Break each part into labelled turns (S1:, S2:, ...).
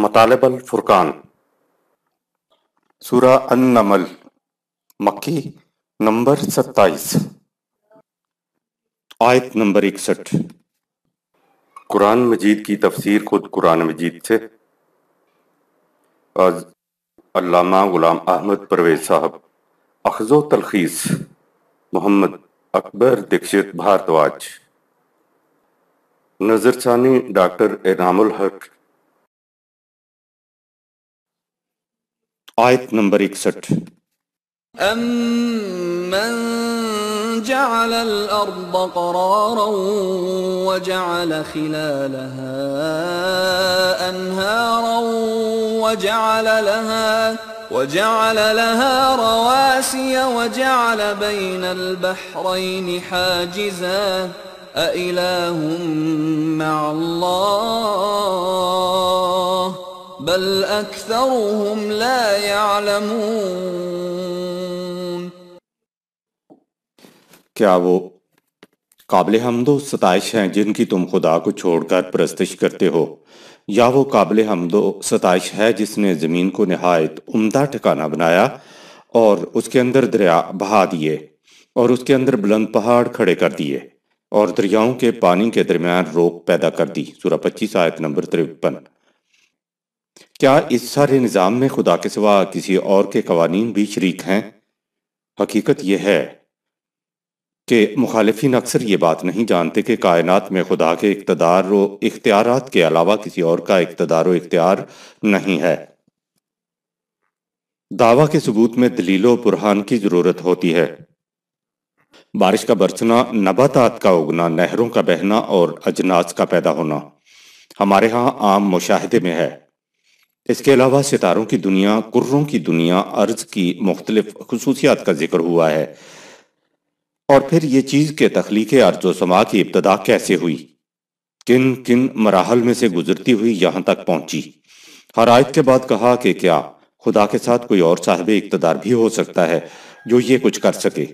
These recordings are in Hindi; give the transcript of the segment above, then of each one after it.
S1: मतालबल फुरकान सूरा अन्नमल मक्की नंबर सत्ताईस आयत नंबर इकसठ कुरान मजीद की तफसीर खुद कुरान मजीद से अल्लामा गुलाम अहमद परवेज साहब अखज़ो तलखीस मोहम्मद अकबर दीक्षित भारद्वाज نظر ثانی ڈاکٹر انعام الحق آیت نمبر 61
S2: أَمَّنْ جَعَلَ الْأَرْضَ قَرَارًا وَجَعَلَ خِلَالَهَا أَنْهَارًا وَجَعَلَ لَهَا وجعل لها رواسي وجعل بين البحرين حاجزا क्या
S1: वो काबिल हमदो सताइश हैं जिनकी तुम खुदा को छोड़कर प्रस्तिश करते हो या वो काबिल हमदो सताइश है जिसने ज़मीन को नहायत उमदा ठिकाना बनाया और उसके अंदर दरिया बहा दिए और उसके अंदर बुलंद पहाड़ खड़े कर दिए और दरियाओं के पानी के दरमियान रोक पैदा कर दी सूरा पच्चीस आयत नंबर तिरपन क्या इस सारे निज़ाम में खुदा के सिवा किसी और के कवानीन भी शरीक हैं हकीकत यह है कि मुखालफन अक्सर ये बात नहीं जानते कि कायनात में खुदा के इकतदार व इख्तियार के अलावा किसी और का इकतदार व इख्तियार नहीं है दावा के सबूत में दलीलो बुरहान की ज़रूरत होती है बारिश का बरसना नबातात का उगना नहरों का बहना और अजनाज का पैदा होना हमारे यहाँ आम मुशाहदे में है इसके अलावा सितारों की दुनिया कुर्रों की दुनिया अर्ज की मुख्तलिफ खसूसियात का जिक्र हुआ है और फिर ये चीज़ के तख्लीक अर्ज समा की इब्तदा कैसे हुई किन किन मराहल में से गुजरती हुई यहां तक पहुंची हर आयत के बाद कहा कि क्या खुदा के साथ कोई और साहब इकतदार भी हो सकता है जो ये कुछ कर सके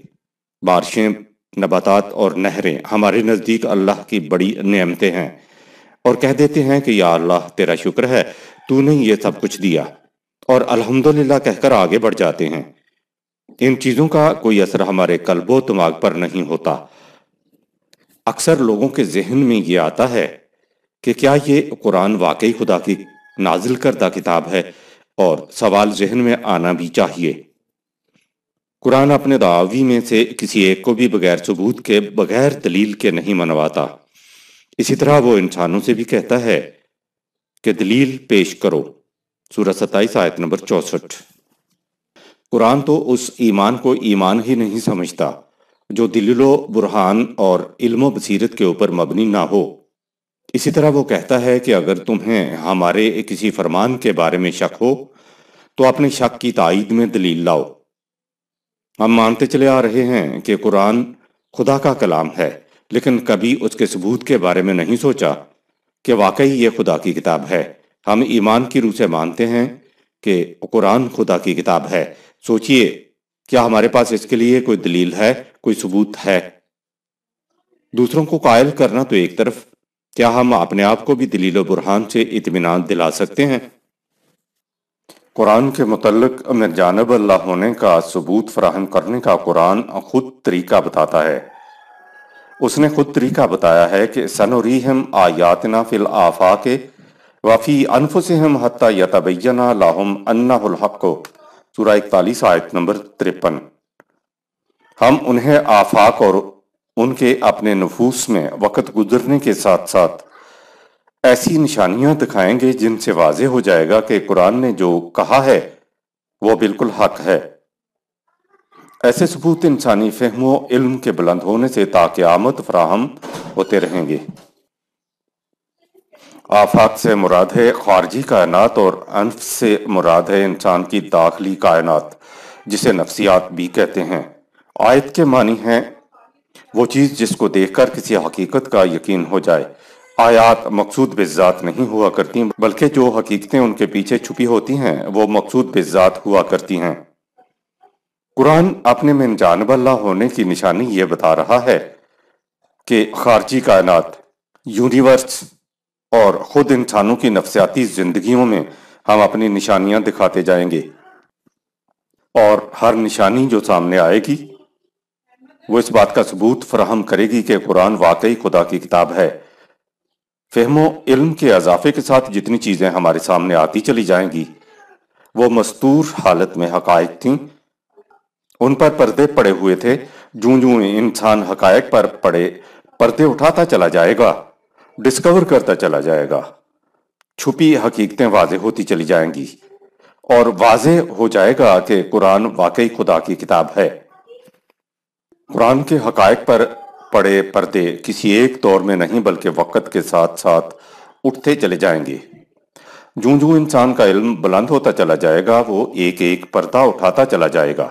S1: बारिशें नबातात और नहरें हमारे नज़दीक अल्लाह की बड़ी नियमतें हैं और कह देते हैं कि या अल्लाह तेरा शुक्र है तूने ये सब कुछ दिया और अल्हम्दुलिल्लाह कहकर आगे बढ़ जाते हैं इन चीज़ों का कोई असर हमारे कल्बो दिमाग पर नहीं होता अक्सर लोगों के जहन में ये आता है कि क्या ये कुरान वाकई खुदा की नाजिल करदा किताब है और सवाल जहन में आना भी चाहिए कुरान अपने दावी में से किसी एक को भी बगैर सबूत के बगैर दलील के नहीं मनवाता इसी तरह वो इंसानों से भी कहता है कि दलील पेश करो सूरह सत्ताईस आयत नंबर चौसठ कुरान तो उस ईमान को ईमान ही नहीं समझता जो दिलो बुरहान और इल्म बसीरत के ऊपर मबनी ना हो इसी तरह वो कहता है कि अगर तुम्हें हमारे किसी फरमान के बारे में शक हो तो अपने शक की तइद में दलील लाओ हम मानते चले आ रहे हैं कि कुरान खुदा का कलाम है लेकिन कभी उसके सबूत के बारे में नहीं सोचा कि वाकई ये खुदा की किताब है हम ईमान की रूह से मानते हैं कि कुरान खुदा की किताब है सोचिए क्या हमारे पास इसके लिए कोई दलील है कोई सबूत है दूसरों को कायल करना तो एक तरफ क्या हम अपने आप को भी दलील बुरहान से इतमान दिला सकते हैं कुरान के मतलब अमिर जानब अल्लाह होने का सबूत फराहम करने का कुरान खुद तरीका बताता है उसने खुद तरीका बताया है कि सनोरी हम आयातना फिल आफा के वफ़ी अनफ से हम हती यतबैना लाहम अन्नाहक को सूरा इकतालीस आयत नंबर तिरपन हम उन्हें आफाक और उनके अपने नफूस में वक़्त गुजरने के साथ साथ ऐसी निशानियां दिखाएंगे जिनसे वाजे हो जाएगा कि कुरान ने जो कहा है वो बिल्कुल हक है ऐसे सबूत इंसानी फहमो इल्म के बुलंद होने से ताकि आमद फ्राहम होते रहेंगे आफाक से मुराद है खारजी कायनात और अनफ से मुराद है इंसान की दाखिली कायनात जिसे नफ्सियात भी कहते हैं आयत के मानी हैं वो चीज़ जिसको देखकर किसी हकीकत का यकीन हो जाए आयात मकसूद बेजात नहीं हुआ करती बल्कि जो हकीकतें उनके पीछे छुपी होती हैं वो मकसूद बेजात हुआ करती हैं कुरान अपने में जानब अल्लाह होने की निशानी ये बता रहा है कि खारजी कायनात यूनिवर्स और ख़ुद इंसानों की नफसियाती जिंदगी में हम अपनी निशानियां दिखाते जाएंगे और हर निशानी जो सामने आएगी वो इस बात का सबूत फराहम करेगी कि कुरान वाकई खुदा की किताब है फहमो इल्म के अजाफे के साथ जितनी चीज़ें हमारे सामने आती चली जाएंगी वो मस्तूर हालत में हकायक थीं उन पर पर्दे पड़े हुए थे जूं जूं इंसान हकायक पर पड़े पर्दे उठाता चला जाएगा डिस्कवर करता चला जाएगा छुपी हकीकतें वाजे होती चली जाएंगी और वाज हो जाएगा कि कुरान वाकई खुदा की किताब है कुरान के हकायक पर पड़े पर्दे किसी एक दौर में नहीं बल्कि वक़्त के साथ साथ उठते चले जाएंगे जूं जूं इंसान का इल्म बुलंद होता चला जाएगा वो एक एक पर्दा उठाता चला जाएगा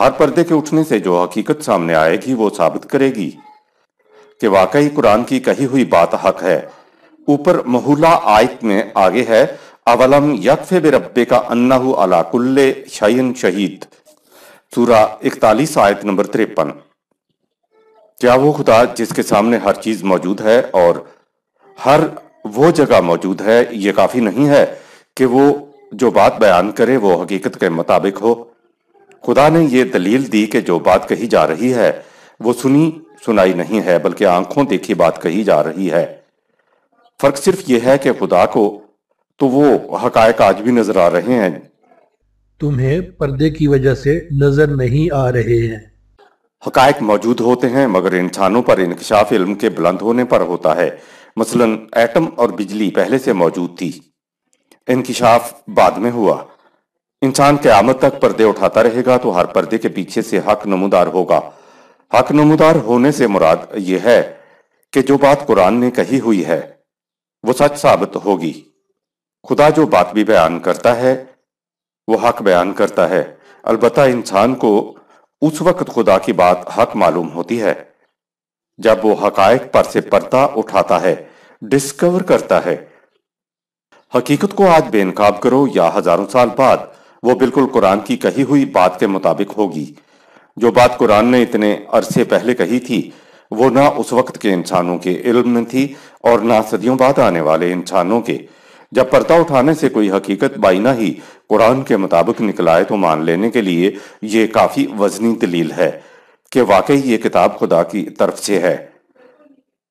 S1: हर पर्दे के उठने से जो हकीकत सामने आएगी वो साबित करेगी कि वाकई कुरान की कही हुई बात हक है ऊपर महुला आयत में आगे है अवलम यकफे बेरबे का अन्ना अलाकुल्ले शहीद सूरा इकतालीस आयत नंबर तिरपन क्या वो खुदा जिसके सामने हर चीज मौजूद है और हर वो जगह मौजूद है ये काफी नहीं है कि वो जो बात बयान करे वो हकीकत के मुताबिक हो खुदा ने ये दलील दी कि जो बात कही जा रही है वो सुनी सुनाई नहीं है बल्कि आंखों देखी बात कही जा रही है फर्क सिर्फ ये है कि खुदा को तो वो हकायक आज भी नजर आ रहे हैं तुम्हें पर्दे की वजह से नजर नहीं आ रहे हैं हकायक मौजूद होते हैं मगर इंसानों पर इंकशाफ इल्म के बुलंद होने पर होता है मसलन एटम और बिजली पहले से मौजूद थी इंकशाफ बाद में हुआ इंसान आमद तक पर्दे उठाता रहेगा तो हर पर्दे के पीछे से हक नमदार होगा हक नमदार होने से मुराद यह है कि जो बात कुरान ने कही हुई है वो सच साबित होगी खुदा जो बात भी बयान करता है वो हक बयान करता है अलबत् इंसान को उस वक्त खुदा की बात हक मालूम होती है जब वो हकायक पर से पर्दा उठाता है डिस्कवर करता है हकीकत को आज बेनकाब करो या हजारों साल बाद वो बिल्कुल कुरान की कही हुई बात के मुताबिक होगी जो बात कुरान ने इतने अरसे पहले कही थी वो ना उस वक्त के इंसानों के इल्म में थी और ना सदियों बाद आने वाले इंसानों के जब पर्दा उठाने से कोई हकीकत बाइना ही कुरान के मुताबिक निकलाए तो मान लेने के लिए ये काफ़ी वजनी दलील है कि वाकई ये किताब खुदा की तरफ से है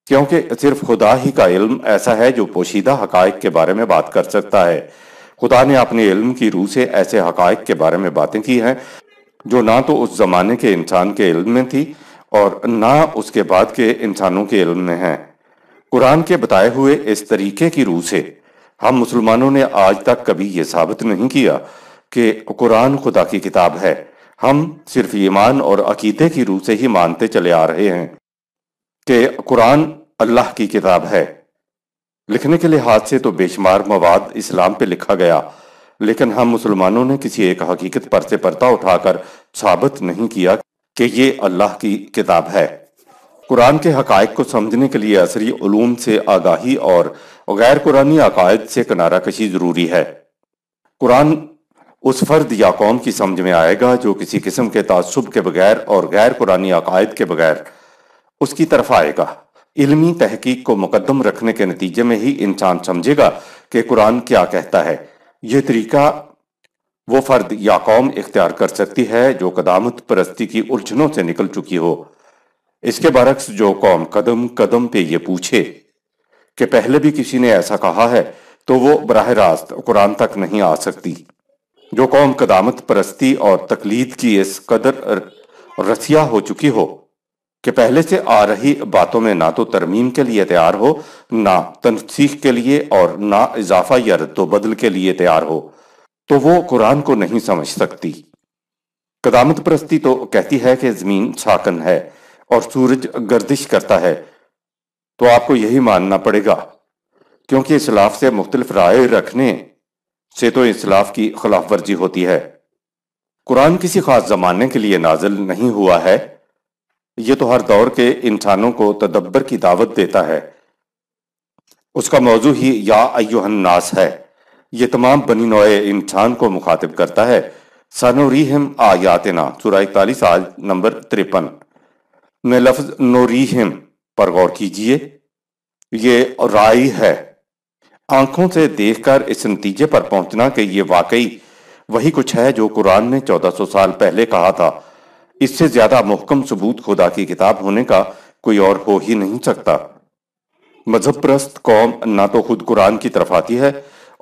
S1: क्योंकि सिर्फ खुदा ही का इल्म ऐसा है जो पोशीदा हकायक के बारे में बात कर सकता है खुदा ने अपने इल्म की रूह से ऐसे हकायक के बारे में बातें की हैं जो ना तो उस ज़माने के इंसान के इल्म में थी और ना उसके बाद के इंसानों के इल्म में हैं कुरान के बताए हुए इस तरीके की रूह से हम मुसलमानों ने आज तक कभी यह साबित नहीं किया कि कुरान खुदा की किताब है हम सिर्फ ईमान और अकीदे की रूह से ही मानते चले आ रहे हैं कि कुरान अल्लाह की किताब है लिखने के लिहाज से तो बेशुमार मवाद इस्लाम पे लिखा गया लेकिन हम मुसलमानों ने किसी एक हकीकत पर से पर्दा उठाकर साबित नहीं किया कि ये अल्लाह की किताब है कुरान के हकायक को समझने के लिए असरी उलूम से आगाही और और गैर कुरानी अकायद से किनारा कशी ज़रूरी है कुरान उस फर्द या कौम की समझ में आएगा जो किसी किस्म के तसब के बगैर और गैर कुरानी अकायद के बगैर उसकी तरफ आएगा इलमी तहकीक को मुकदम रखने के नतीजे में ही इंसान समझेगा कि कुरान क्या कहता है यह तरीका वो फर्द या कौम इख्तियार कर सकती है जो कदामत परस्ती की उलझनों से निकल चुकी हो इसके बरक्स जो कौम कदम कदम पे ये पूछे कि पहले भी किसी ने ऐसा कहा है तो वो बरह रास्त कुरान तक नहीं आ सकती जो कौम कदामत परस्ती और तकलीद की इस कदर रसिया हो चुकी हो कि पहले से आ रही बातों में ना तो तरमीम के लिए तैयार हो ना तनसीख के लिए और ना इजाफा या रद्दोबदल के लिए तैयार हो तो वो कुरान को नहीं समझ सकती कदामत परस्ती तो कहती है कि जमीन छाकन है और सूरज गर्दिश करता है तो आपको यही मानना पड़ेगा क्योंकि इसलाफ से मुख्तलिफ राय रखने से तो इसलाफ की खिलाफ वर्जी होती है कुरान किसी खास जमाने के लिए नाजिल नहीं हुआ है यह तो हर दौर के इंसानों को तदब्बर की दावत देता है उसका मौजू ही या अयुहन्नास है यह तमाम बनी नोए इंसान को मुखातिब करता है सनोरीहिम आयातना चुरा इकतालीस आज नंबर तिरपन में लफ्ज नोरीहिम पर गौर कीजिए ये राय है आंखों से देखकर इस नतीजे पर पहुंचना कि ये वाकई वही कुछ है जो कुरान ने 1400 साल पहले कहा था इससे ज्यादा मुहकम सबूत खुदा की किताब होने का कोई और हो ही नहीं सकता मजहब प्रस्त कौम ना तो खुद कुरान की तरफ आती है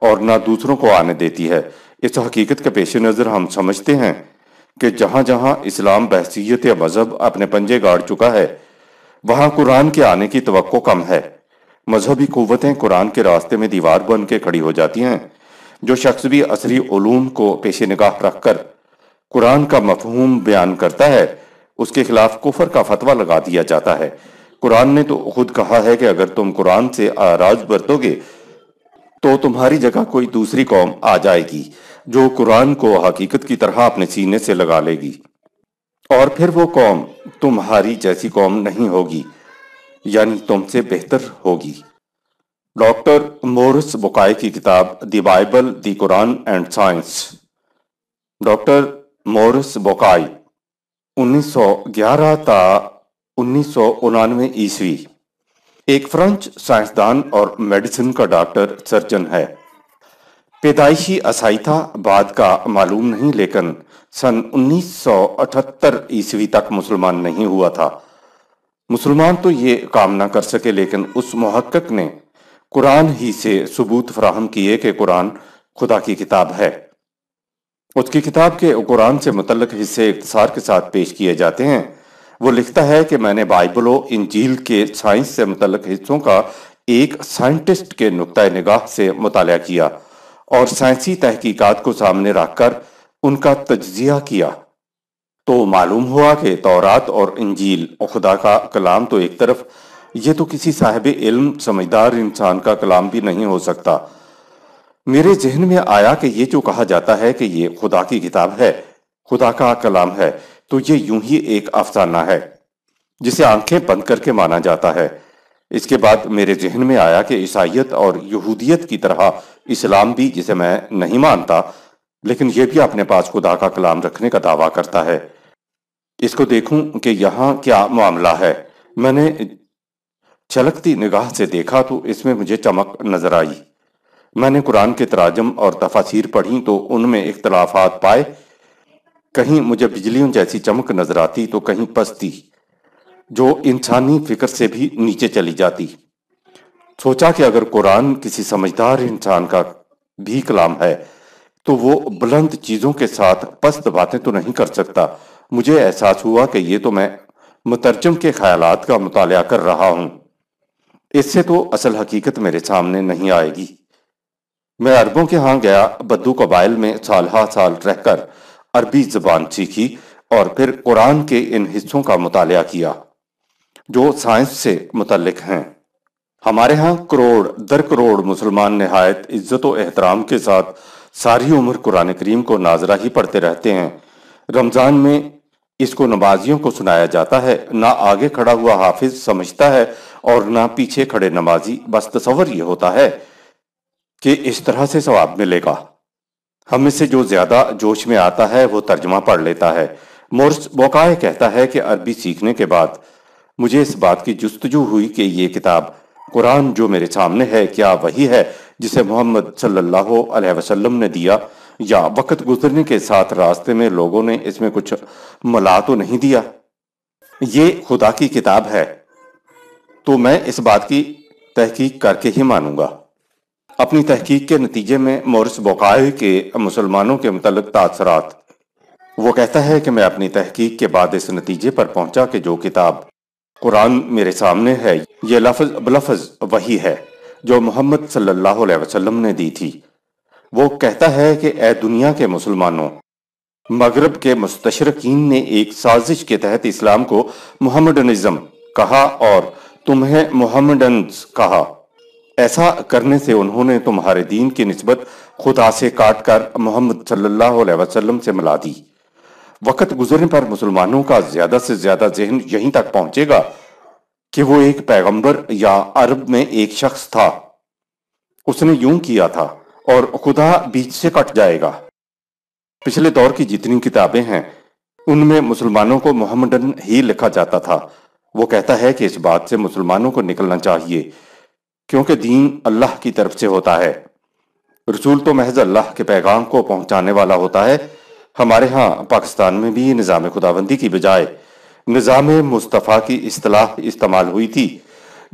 S1: और ना दूसरों को आने देती है इस हकीकत के पेश नज़र हम समझते हैं कि जहां जहां इस्लाम बहसीत मजहब अपने पंजे गाड़ चुका है वहां कुरान के आने की तो कम है मजहबी कुतें कुरान के रास्ते में दीवार बन के खड़ी हो जाती हैं जो शख्स भी असली ओलूम को पेश निगाह रखकर कुरान का मफहूम बयान करता है उसके खिलाफ कुफर का फतवा लगा दिया जाता है कुरान ने तो खुद कहा है कि अगर तुम कुरान से आराज बरतोगे तो तुम्हारी जगह कोई दूसरी कौम आ जाएगी जो कुरान को हकीकत की तरह अपने सीने से लगा लेगी और फिर वो कौम तुम्हारी जैसी कौम नहीं होगी यानी तुमसे बेहतर होगी डॉक्टर मोरिस बुकाय की किताब the Bible the Quran and science doctor Maurice Bucaille 1911 ता उन्नीस ईस्वी एक फ्रेंच साइंसदान और मेडिसिन का डॉक्टर सर्जन है पैदाइशी असाइथा बाद का मालूम नहीं लेकिन सन 1978 ईस्वी तक मुसलमान नहीं हुआ था मुसलमान तो ये काम ना कर सके लेकिन उस मुहक्क ने कुरान ही से सबूत फ्राहम किए कि कुरान खुदा की किताब है उसकी किताब के कुरान से मुतलक हिस्से इकतसार के साथ पेश किए जाते हैं वो लिखता है कि मैंने बाइबलों इंजील के साइंस से मुतलक हिस्सों का एक साइंटिस्ट के नुक़ निगाह से मुताया किया और साइंसी तहकीकात को सामने रखकर उनका तजिया किया तो मालूम हुआ कि तौरात और इंजील खुदा का कलाम तो एक तरफ ये तो किसी साहब इल्म समझदार इंसान का कलाम भी नहीं हो सकता मेरे जहन में आया कि ये जो कहा जाता है कि ये खुदा की किताब है खुदा का कलाम है तो ये यूं ही एक अफसाना है जिसे आंखें बंद करके माना जाता है इसके बाद मेरे जहन में आया कि ईसाइत और यहूदियत की तरह इस्लाम भी जिसे मैं नहीं मानता लेकिन यह भी अपने पास खुदा का कलाम रखने का दावा करता है इसको देखूं कि यहाँ क्या मामला है मैंने छलकती निगाह से देखा तो इसमें मुझे चमक नजर आई मैंने कुरान के तराजम और तफासिर पढ़ी तो उनमें इख्तलाफात पाए कहीं मुझे बिजलियों जैसी चमक नजर आती तो कहीं पस्ती जो इंसानी फिक्र से भी नीचे चली जाती सोचा कि अगर कुरान किसी समझदार इंसान का भी कलाम है तो वो बुलंद चीज़ों के साथ पस्त बातें तो नहीं कर सकता मुझे एहसास हुआ कि ये तो मैं मुतरजम के ख्याल का मुताल कर रहा हूँ इससे तो असल हकीकत मेरे सामने नहीं आएगी मैं अरबों के यहाँ गया बद्दू कबाइल में साल हा साल रहकर अरबी जबान सीखी और फिर कुरान के इन हिस्सों का मुताल किया जो साइंस से मुतलक हैं हमारे यहाँ करोड़ दर करोड़ मुसलमान नहायत इज्जत व एहतराम के साथ सारी उम्र कुरान करीम को नाजरा ही पढ़ते रहते हैं रमज़ान में इसको नमाजियों को सुनाया जाता है ना आगे खड़ा हुआ हाफिज समझता है और ना पीछे खड़े नमाजी बस तस्वर यह होता है कि इस तरह से सवाब मिलेगा हम इसे से जो ज्यादा जोश में आता है वो तर्जमा पढ़ लेता है मोर्स बोकाए कहता है कि अरबी सीखने के बाद मुझे इस बात की जस्तजू हुई कि ये किताब कुरान जो मेरे सामने है क्या वही है जिसे मोहम्मद सल्लल्लाहु अलैहि वसल्लम ने दिया या वक्त गुजरने के साथ रास्ते में लोगों ने इसमें कुछ मला तो नहीं दिया ये खुदा की किताब है तो मैं इस बात की तहकीक करके ही मानूंगा अपनी तहकीक के नतीजे में मोरस बोकाय के मुसलमानों के मतलब तासरात वो कहता है कि मैं अपनी तहकीक के बाद इस नतीजे पर पहुंचा कि जो किताब कुरान मेरे सामने है ये लफज लफज वही है जो मोहम्मद सल्लल्लाहु अलैहि वसल्लम ने दी थी वो कहता है कि ए दुनिया के मुसलमानों मगरब के मुस्तशरकिन ने एक साजिश के तहत इस्लाम को मोहम्मडनिज्म कहा और तुम्हें मोहम्मडन कहा ऐसा करने से उन्होंने तुम्हारे दीन की नस्बत खुदा से काट कर मोहम्मद सल्लल्लाहु अलैहि वसल्लम से मिला दी वक्त गुजरने पर मुसलमानों का ज्यादा से ज्यादा जहन यहीं तक पहुंचेगा कि वो एक पैगंबर या अरब में एक शख्स था उसने यूं किया था और खुदा बीच से कट जाएगा पिछले दौर की जितनी किताबें हैं उनमें मुसलमानों को मोहम्मदन ही लिखा जाता था वो कहता है कि इस बात से मुसलमानों को निकलना चाहिए क्योंकि दीन अल्लाह की तरफ से होता है रसूल तो महज अल्लाह के पैगाम को पहुंचाने वाला होता है हमारे यहाँ पाकिस्तान में भी निज़ाम खुदाबंदी की बजाय निज़ाम मुस्तफ़ा की असलाह इस्तेमाल हुई थी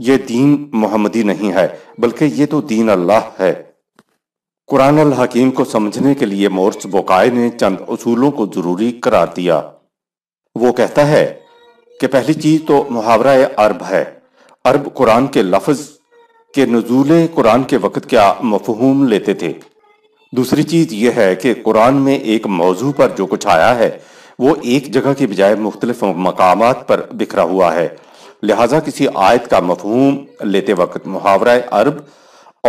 S1: ये दीन मोहम्मदी नहीं है बल्कि ये तो दीन अल्लाह है कुरान अल हकीम को समझने के लिए मोर्स बोकाए ने चंद असूलों को ज़रूरी करार दिया वो कहता है कि पहली चीज़ तो मुहावरा अरब है अरब कुरान के लफज के नजूल कुरान के वक़्त क्या मफहूम लेते थे दूसरी चीज यह है कि कुरान में एक मौजू पर जो कुछ आया है वो एक जगह की बजाय मुख्तलिफ मकाम पर बिखरा हुआ है लिहाजा किसी आयत का मफहूम लेते वक्त मुहावरा अरब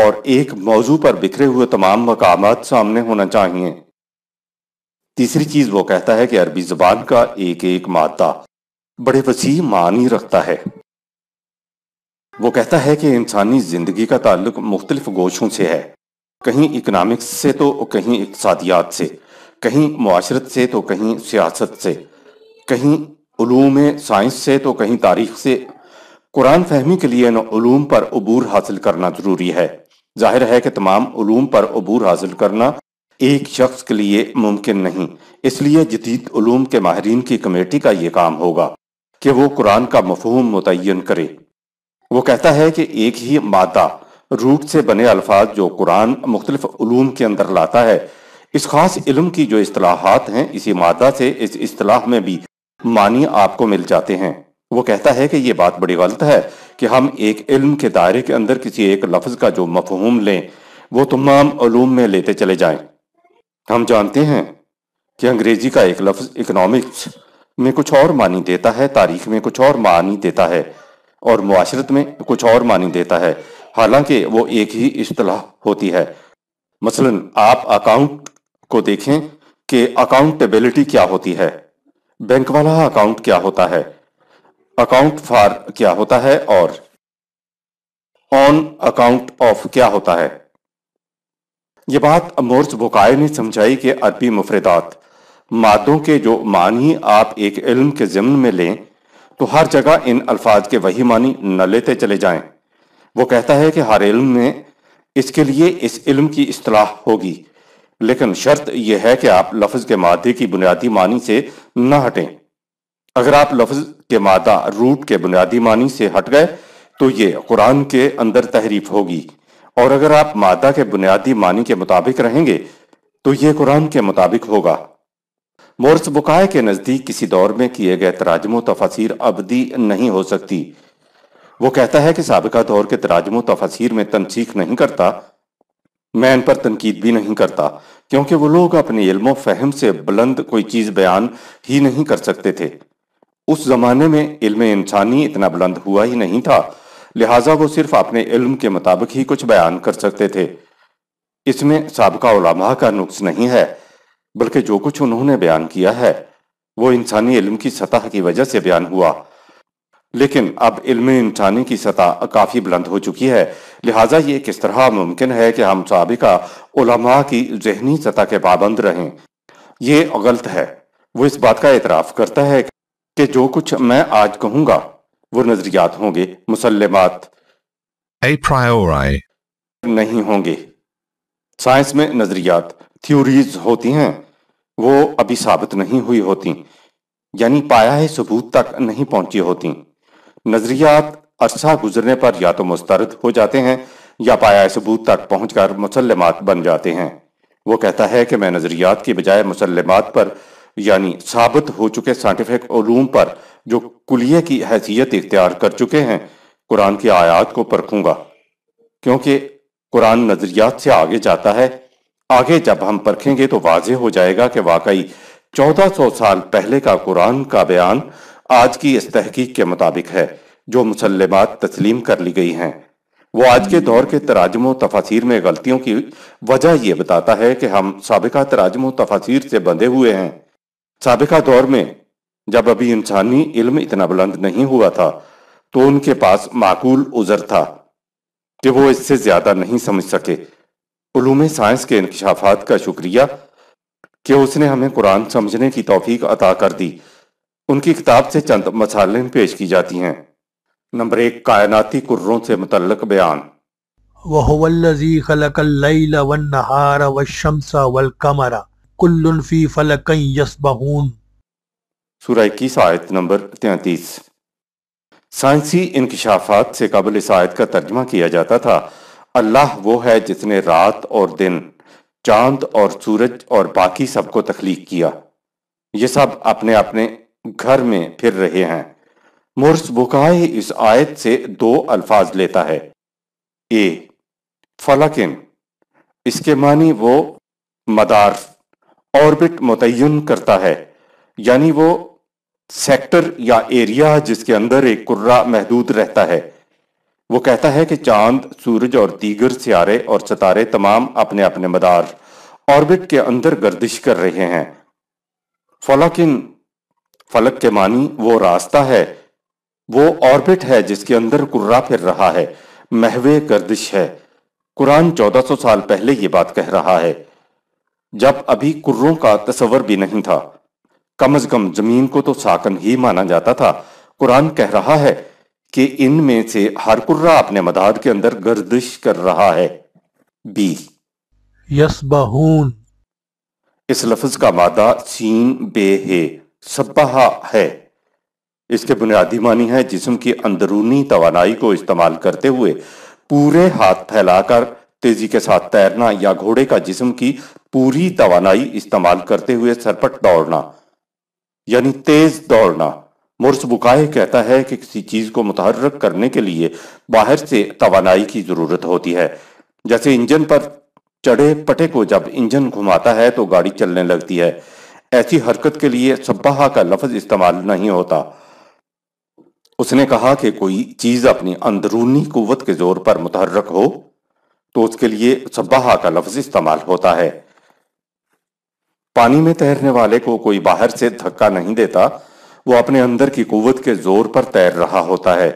S1: और एक मौजू पर बिखरे हुए तमाम मकाम सामने होना चाहिए तीसरी चीज वो कहता है कि अरबी जबान का एक एक मादा बड़े वसी मानी रखता है वो कहता है कि इंसानी जिंदगी का ताल्लुक मुख्तलिफ गोशों से है कहीं इकनॉमिक्स से तो कहीं इकसादियात से कहीं माशरत से तो कहीं सियासत से कहीं ूम साइंस से तो कहीं तारीख से कुरान फहमी के लिए नूम पर अबूर हासिल करना ज़रूरी है जाहिर है कि तमाम ूम पर अबूर हासिल करना एक शख्स के लिए मुमकिन नहीं इसलिए जदीद ूम के माहरीन की कमेटी का ये काम होगा कि वो कुरान का मफहम मुतन करे वो कहता है कि एक ही मादा रूट से बने अल्फाज जो कुरान मुख्तलिफ़ूम के अंदर लाता है इस खास इलम की जो असलाहत हैं इसी मादा से इस असलाह में भी मानी आपको मिल जाते हैं वो कहता है कि ये बात बड़ी गलत है कि हम एक इल्म के दायरे के अंदर किसी एक लफ्ज का जो मफहूम लें वो तमाम अलूम में लेते चले जाएं हम जानते हैं कि अंग्रेजी का एक लफ्ज इकनॉमिक्स में कुछ और मानी देता है तारीख में कुछ और मानी देता है और माशरत में कुछ और मानी देता है हालांकि वो एक ही अतलाह होती है मसलन आप अकाउंट को देखें कि अकाउंटेबिलिटी क्या होती है बैंक वाला अकाउंट क्या होता है अकाउंट फॉर क्या होता है और ऑन अकाउंट ऑफ क्या होता है यह बात मोर्च बुकाय ने समझाई कि अरबी मुफरदात मादों के जो मानी आप एक इल्म के जिम्न में लें तो हर जगह इन अल्फाज के वही मानी न लेते चले जाएं वो कहता है कि हर इल्म में इसके लिए इस इल्म की असलाह होगी लेकिन शर्त यह है कि आप लफ्ज के मादे की बुनियादी मानी से न हटें अगर आप लफ्ज के मादा रूट के बुनियादी मानी से हट गए तो ये कुरान के अंदर तहरीफ होगी और अगर आप मादा के बुनियादी मानी के मुताबिक रहेंगे तो ये कुरान के मुताबिक होगा मोर्स बुकाय के नज़दीक किसी दौर में किए गए तराजमो तफसर अबदी नहीं हो सकती वो कहता है कि सबका दौर तो के तराजमों तफसीर तो में तनसीख नहीं करता मैं इन पर तनकीद भी नहीं करता क्योंकि वो लोग अपने इल्म फहम से बुलंद कोई चीज़ बयान ही नहीं कर सकते थे उस ज़माने में इल्म इंसानी इतना बुलंद हुआ ही नहीं था लिहाजा वो सिर्फ अपने इल्म के मुताबिक ही कुछ बयान कर सकते थे इसमें सबका उलामा का नुक्स नहीं है बल्कि जो कुछ उन्होंने बयान किया है वो इंसानी इल्म की सतह की वजह से बयान हुआ लेकिन अब इल्म इंसानी की सतह काफ़ी बुलंद हो चुकी है लिहाजा ये किस तरह मुमकिन है कि हम सबका उलमा की जहनी सतह के पाबंद रहें ये गलत है वो इस बात का एतराफ़ करता है कि जो कुछ मैं आज कहूँगा वो नज़रियात होंगे मुसलमत नहीं होंगे साइंस में नज़रियात थ्योरीज होती हैं वो अभी साबित नहीं हुई होती यानी पाया है सबूत तक नहीं पहुंची होती नज़रियात अरसा अच्छा गुजरने पर या तो मुस्तरद हो जाते हैं या पाया सबूत तक पहुँच कर मुसलमात बन जाते हैं वो कहता है कि मैं नज़रियात की बजाय मुसलमात पर यानी साबित हो चुके साइंटिफिक ूम पर जो कुलिये की हैसियत इख्तियार कर चुके हैं कुरान की आयात को परखूंगा क्योंकि कुरान नज़रियात से आगे जाता है आगे जब हम परखेंगे तो वाज हो जाएगा कि वाकई 1400 साल पहले का कुरान का बयान आज की इस तहकीक के मुताबिक है जो मुसलमत तस्लीम कर ली गई हैं वो आज के दौर के तराजमो तफासिर में गलतियों की वजह यह बताता है कि हम सबका तराजमो तफासिर से बंधे हुए हैं सबका दौर में जब अभी इंसानी इल्म इतना बुलंद नहीं हुआ था तो उनके पास माकूल उजर था कि वो इससे ज्यादा नहीं समझ सके उलूम साइंस के इंकशाफात का शुक्रिया कि उसने हमें कुरान समझने की तोफीक अता कर दी उनकी किताब से चंद मसालें पेश की जाती हैं नंबर एक कायनाती कुर्रों से मुतलक बयान
S2: वहवल्लजी
S1: फी यसबहून सूरह आयत नंबर 33 साइंसी इंकशाफात से इस आयत का किया जाता था अल्लाह वो है जिसने रात और दिन चांद और सूरज और बाकी सबको तख्लीक किया ये सब अपने अपने घर में फिर रहे हैं मुर्स बुकाए इस आयत से दो अल्फाज लेता है ए फलकिन इसके मानी वो मदार ऑर्बिट मुतयन करता है यानी वो सेक्टर या एरिया जिसके अंदर एक कुर्रा महदूद रहता है वो कहता है कि चांद सूरज और दीगर सियारे और सितारे तमाम अपने अपने मदार ऑर्बिट के अंदर गर्दिश कर रहे हैं फलाकिन फलक के मानी वो रास्ता है वो ऑर्बिट है जिसके अंदर कुर्रा फिर रहा है महवे गर्दिश है कुरान 1400 साल पहले ये बात कह रहा है जब अभी कुर्रों का तस्वर भी नहीं था कम अज कम जमीन को तो साकन ही माना जाता था कुरान कह रहा है कि इनमें से हर कुर्रा अपने मदाद के अंदर गर्दिश कर रहा है बी बहून इस लफ्ज का मादा सीन बे है सबहा है इसके बुनियादी मानी है जिसम की अंदरूनी तोानाई को इस्तेमाल करते हुए पूरे हाथ फैलाकर तेजी के साथ तैरना या घोड़े का जिसम की पूरी तोानाई इस्तेमाल करते हुए सरपट दौड़ना यानी तेज दौड़ना मुर्स बुकाए कहता है कि किसी चीज को मुतहरक करने के लिए बाहर से तोानाई की जरूरत होती है जैसे इंजन पर चढ़े पटे को जब इंजन घुमाता है तो गाड़ी चलने लगती है ऐसी हरकत के लिए सब्बाहा का लफ्ज इस्तेमाल नहीं होता उसने कहा कि कोई चीज अपनी अंदरूनी कुवत के जोर पर मुतहरक हो तो उसके लिए सब्बाहा का लफ्ज इस्तेमाल होता है पानी में तैरने वाले को कोई बाहर से धक्का नहीं देता वो अपने अंदर की कुवत के जोर पर तैर रहा होता है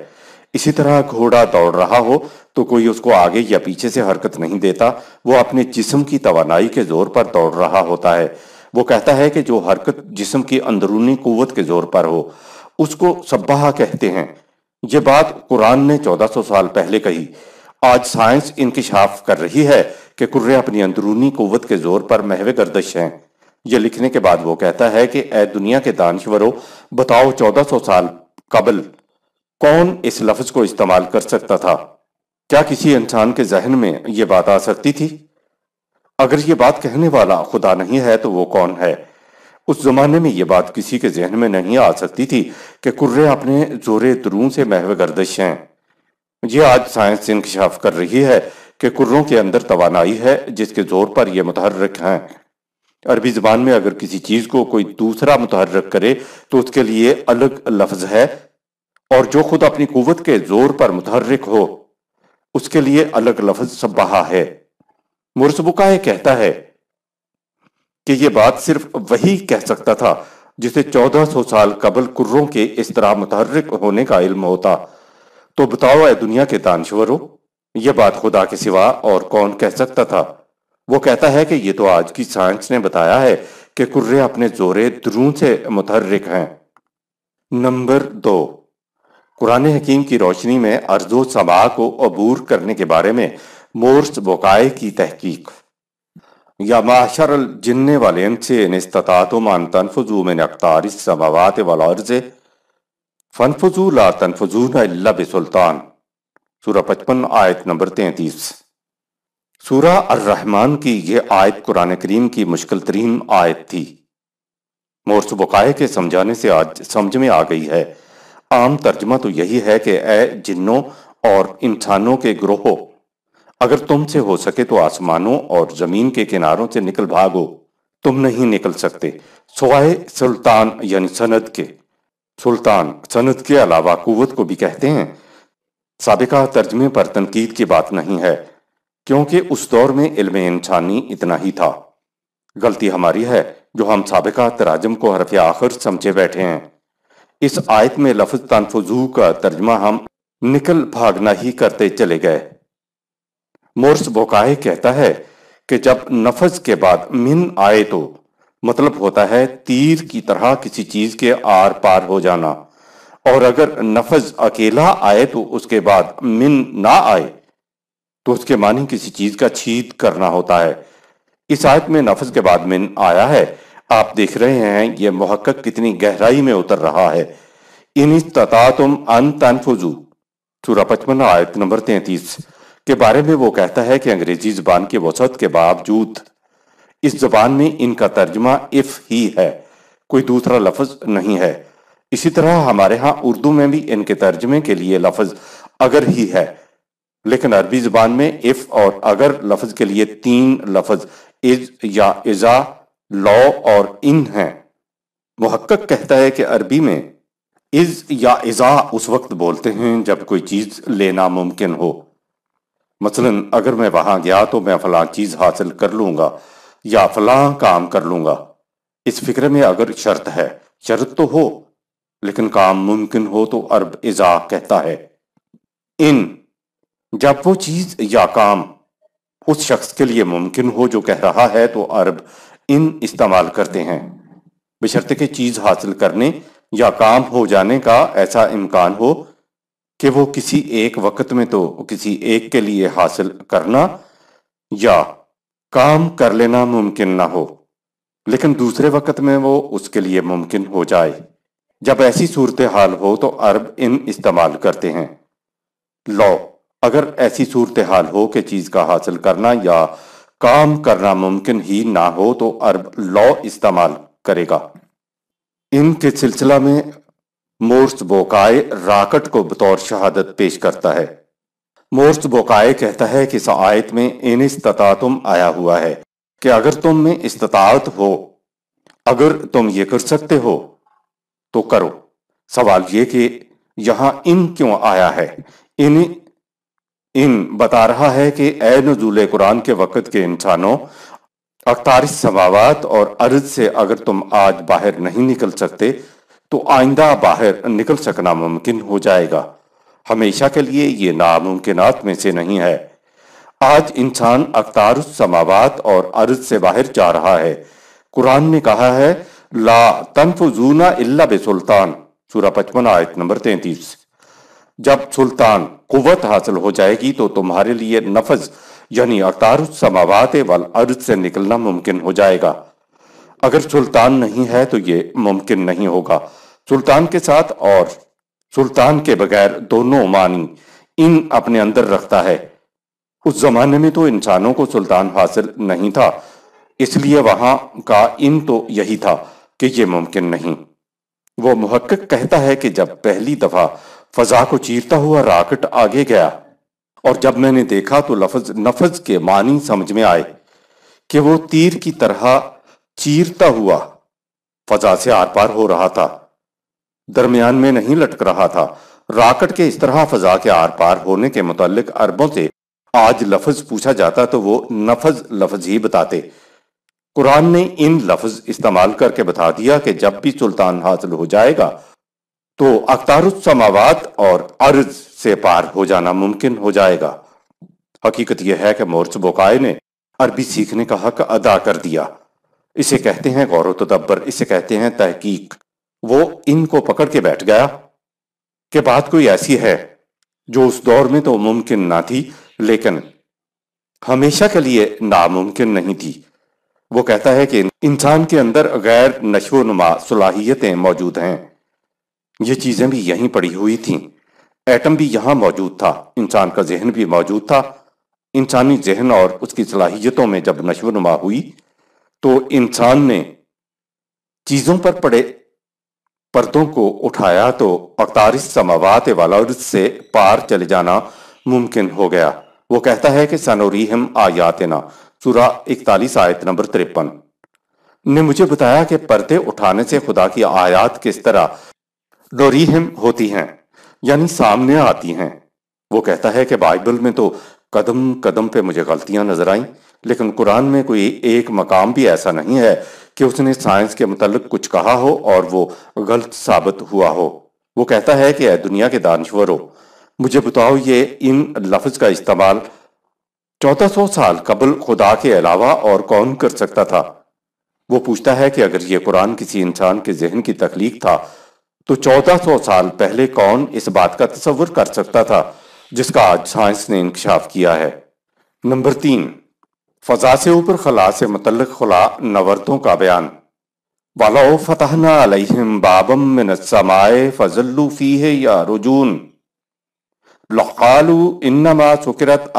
S1: इसी तरह घोड़ा दौड़ रहा हो तो कोई उसको आगे या पीछे से हरकत नहीं देता वो अपने जिस्म की तवानाई के जोर पर दौड़ रहा होता है वो कहता है कि जो हरकत जिसम की अंदरूनी कुत के जोर पर हो उसको सब्बाह कहते हैं ये बात कुरान ने 1400 साल पहले कही आज साइंस इंकशाफ कर रही है कि कुर्रे अपनी अंदरूनी कुत के जोर पर महवे गर्दश हैं ये लिखने के बाद वो कहता है कि ए दुनिया के दानश्वरों बताओ 1400 साल कबल कौन इस लफ्ज को इस्तेमाल कर सकता था क्या किसी इंसान के जहन में ये बात आ सकती थी अगर ये बात कहने वाला खुदा नहीं है तो वो कौन है उस जमाने में ये बात किसी के जहन में नहीं आ सकती थी कि कुर्रे अपने जोर तरून से महव गर्दिश हैं ये आज साइंस इंकशाफ कर रही है कि कुर्रों के अंदर तोानाई है जिसके जोर पर यह मुतहरक हैं अरबी ज़बान में अगर किसी चीज़ को कोई दूसरा मुतहरक करे तो उसके लिए अलग लफ्ज है और जो खुद अपनी कुत के जोर पर मुतहरक हो उसके लिए अलग लफ्ज सब्बाहा है मुर्सबुकाए कहता है कि यह बात सिर्फ वही कह सकता था जिसे 1400 साल कबल कुर्रों के इस तरह मुतहरक होने का इल्म होता तो बताओ ए दुनिया के दानश्वरों यह बात खुदा के सिवा और कौन कह सकता था वो कहता है कि यह तो आज की साइंस ने बताया है कि कुर्रे अपने जोरे द्रू से मुतहरक हैं नंबर दो कुरान हकीम की रोशनी में अर्जो सबा को अबूर करने के बारे में मोर्स बोकाए की तहकीक या माशर जिन्ने वाले से नस्तात मान तनफजू में अख्तार समावत वलर्ज फनफजू ला तनफजू नल्तान सूरा पचपन आयत नंबर तैतीस सूरा अर्रहमान की यह आयत कुरान करीम की मुश्किल तरीन आयत थी मोर्स बकाए के समझाने से आज समझ में आ गई है आम तर्जमा तो यही है कि ए जिन्नों और इंसानों के ग्रोहों अगर तुमसे हो सके तो आसमानों और जमीन के किनारों से निकल भागो तुम नहीं निकल सकते सवाए सुल्तान यानी सनद के सुल्तान सनद के अलावा कुवत को भी कहते हैं सबका तर्जमे पर तनकीद की बात नहीं है क्योंकि उस दौर में इल्म इंसानी इतना ही था गलती हमारी है जो हम सबका तराजम को हरफ आखिर समझे बैठे हैं इस आयत में लफ्ज तनफजू का तर्जमा हम निकल भागना ही करते चले गए मोर्स बोकाहे कहता है कि जब नफज के बाद मिन आए तो मतलब होता है तीर की तरह किसी चीज के आर पार हो जाना और अगर नफज अकेला आए तो उसके बाद मिन ना आए तो उसके मानी किसी चीज का छीद करना होता है इस आयत में नफज के बाद मिन आया है आप देख रहे हैं यह मोहक कितनी गहराई में उतर रहा है इन तता तुम अन तनफुजू चूरा पचपन आयत नंबर तैतीस के बारे में वो कहता है कि अंग्रेजी जबान के वसत के बावजूद इस जबान में इनका तर्जमा इफ ही है कोई दूसरा लफज नहीं है इसी तरह हमारे यहां उर्दू में भी इनके तर्जमे के लिए लफज अगर ही है लेकिन अरबी जबान में इफ और अगर लफज के लिए तीन लफज इज या इजा लॉ और इन है मुहक्क कहता है कि अरबी में इज या इजा उस वक्त बोलते हैं जब कोई चीज लेना मुमकिन हो मसलन अगर मैं वहां गया तो मैं फलां चीज हासिल कर लूंगा या फलां काम कर लूंगा इस फिक्र में अगर शर्त है शर्त तो हो लेकिन काम मुमकिन हो तो अरब इजा कहता है इन जब वो चीज या काम उस शख्स के लिए मुमकिन हो जो कह रहा है तो अरब इन इस्तेमाल करते हैं बशर्ते के चीज हासिल करने या काम हो जाने का ऐसा इम्कान हो कि वो किसी एक वक्त में तो किसी एक के लिए हासिल करना या काम कर लेना मुमकिन ना हो लेकिन दूसरे वक्त में वो उसके लिए मुमकिन हो जाए जब ऐसी सूरत हाल हो तो अरब इन इस्तेमाल करते हैं लॉ अगर ऐसी सूरत हाल हो कि चीज़ का हासिल करना या काम करना मुमकिन ही ना हो तो अरब लॉ इस्तेमाल करेगा इनके सिलसिला में मोर्स बोकाय राकट को बतौर शहादत पेश करता है मोर्स बोकाए कहता है कि इस आयत में इन इस्तातुम आया हुआ है कि अगर तुम में इस्तात हो अगर तुम ये कर सकते हो तो करो सवाल ये कि यहां इन क्यों आया है इन इन बता रहा है कि ए नजूल कुरान के वक़्त के इंसानों अख्तारिस समावत और अर्ज से अगर तुम आज बाहर नहीं निकल सकते तो आइंदा बाहर निकल सकना मुमकिन हो जाएगा हमेशा के लिए ये नामुमकिनात में से नहीं है आज इंसान अख्तार समावात और अर्ज से बाहर जा रहा है कुरान ने कहा है ला तनफूना इल्ला बेसुल्तान सूरा पचपन आयत नंबर तैतीस जब सुल्तान कुवत हासिल हो जाएगी तो तुम्हारे लिए नफज यानी अख्तार समावात वाल अर्ज से निकलना मुमकिन हो जाएगा अगर सुल्तान नहीं है तो ये मुमकिन नहीं होगा सुल्तान के साथ और सुल्तान के बगैर दोनों मानी इन अपने अंदर रखता है उस जमाने में तो इंसानों को सुल्तान हासिल नहीं था इसलिए वहां का इन तो यही था कि ये मुमकिन नहीं वो मुहक कहता है कि जब पहली दफा फजा को चीरता हुआ राकेट आगे गया और जब मैंने देखा तो लफज नफज के मानी समझ में आए कि वो तीर की तरह चीरता हुआ फजा से आर पार हो रहा था दरमियान में नहीं लटक रहा था राकेट के इस तरह फजा के आर पार होने के मुतालिक अरबों से आज लफज पूछा जाता तो वो नफज लफज ही बताते कुरान ने इन लफज इस्तेमाल करके बता दिया कि जब भी सुल्तान हासिल हो जाएगा तो अख्तारुसमावात और अर्ज से पार हो जाना मुमकिन हो जाएगा हकीकत यह है कि मोर्च बोकाय ने अरबी सीखने का हक अदा कर दिया इसे कहते हैं गौरव तदब्बर इसे कहते हैं तहकीक वो इनको पकड़ के बैठ गया कि बात कोई ऐसी है जो उस दौर में तो मुमकिन ना थी लेकिन हमेशा के लिए नामुमकिन नहीं थी वो कहता है कि इंसान के अंदर गैर नशो नुमा सलाहियतें मौजूद हैं ये चीजें भी यहीं पड़ी हुई थीं एटम भी यहां मौजूद था इंसान का जहन भी मौजूद था इंसानी जहन और उसकी सलाहियतों में जब नशो नुमा हुई तो इंसान ने चीजों पर पड़े परतों को उठाया तो अड़तालीस समावात वालर्ज से पार चले जाना मुमकिन हो गया वो कहता है कि सनोरीहम आयातना सूरा इकतालीस आयत नंबर तिरपन ने मुझे बताया कि परते उठाने से खुदा की आयात किस तरह डोरीहम होती हैं यानी सामने आती हैं वो कहता है कि बाइबल में तो कदम कदम पे मुझे गलतियां नजर आईं लेकिन कुरान में कोई एक मकाम भी ऐसा नहीं है कि उसने साइंस के मतलब कुछ कहा हो और वो गलत साबित हुआ हो वो कहता है कि दुनिया के दानश्वरों मुझे बताओ ये इन लफ्ज का इस्तेमाल 1400 साल कबल खुदा के अलावा और कौन कर सकता था वो पूछता है कि अगर ये कुरान किसी इंसान के जहन की तख्लीक था तो 1400 साल पहले कौन इस बात का तस्वुर कर सकता था जिसका आज साइंस ने इंकशाफ किया है नंबर तीन फजा से ऊपर खला से मुतल खुला नवरतों का बयान वालो फतहना बाबम मिन समाए फजल्लू या रुजून इन्नमा सुकरत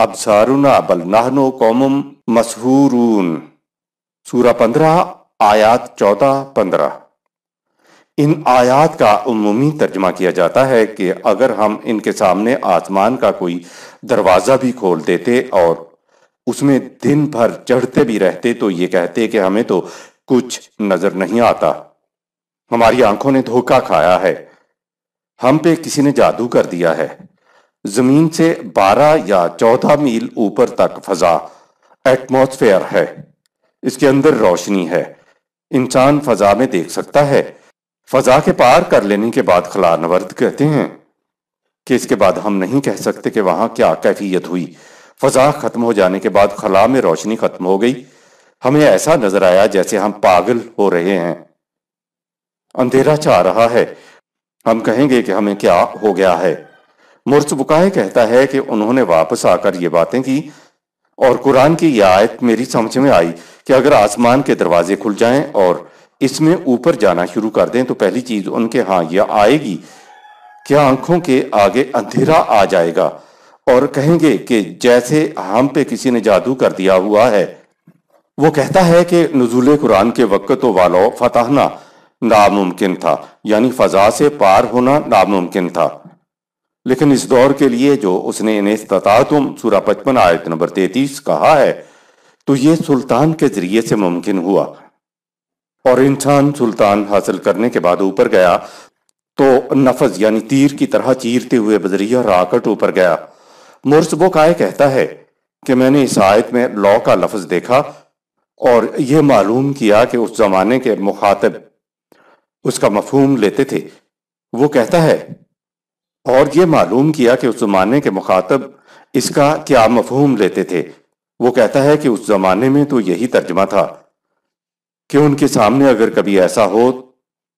S1: बल नहनो कौम मसहूरून सूरा पंद्रह आयात चौदह पंद्रह इन आयात का उमूमी तर्जमा किया जाता है कि अगर हम इनके सामने आसमान का कोई दरवाज़ा भी खोल देते और उसमें दिन भर चढ़ते भी रहते तो ये कहते कि हमें तो कुछ नजर नहीं आता हमारी आंखों ने धोखा खाया है हम पे किसी ने जादू कर दिया है जमीन से बारह या 14 मील ऊपर तक फजा एटमॉस्फेयर है इसके अंदर रोशनी है इंसान फजा में देख सकता है फजा के पार कर लेने के बाद खलानवर्द कहते हैं कि इसके बाद हम नहीं कह सकते कि वहां क्या कैफियत हुई फजा खत्म हो जाने के बाद खला में रोशनी खत्म हो गई हमें ऐसा नजर आया जैसे हम पागल हो रहे हैं अंधेरा छा रहा है हम कहेंगे कि हमें क्या हो गया है मुर्स बुकाए कहता है कि उन्होंने वापस आकर ये बातें की और कुरान की यह आयत मेरी समझ में आई कि अगर आसमान के दरवाजे खुल जाएं और इसमें ऊपर जाना शुरू कर दें तो पहली चीज उनके हाँ यह आएगी क्या आंखों के आगे अंधेरा आ जाएगा और कहेंगे कि जैसे हम पे किसी ने जादू कर दिया हुआ है वो कहता है कि नजूल कुरान के वक़्त वालो फताहना नामुमकिन था यानी फजा से पार होना नामुमकिन था लेकिन इस दौर के लिए जो उसने इन्हें तुम सूरा पचपन आयत नंबर तैतीस कहा है तो ये सुल्तान के जरिए से मुमकिन हुआ और इंसान सुल्तान हासिल करने के बाद ऊपर गया तो नफज यानी तीर की तरह चीरते हुए बजरिया राकट ऊपर गया मुर्सबो काय कहता है कि मैंने इस आयत में लॉ का लफ्ज देखा और यह मालूम किया कि उस जमाने के मुखातब उसका मफहूम लेते थे वो कहता है और यह मालूम किया कि उस जमाने के मुखातब इसका क्या मफहूम लेते थे वो कहता है कि उस जमाने में तो यही तर्जमा था कि उनके सामने अगर कभी ऐसा हो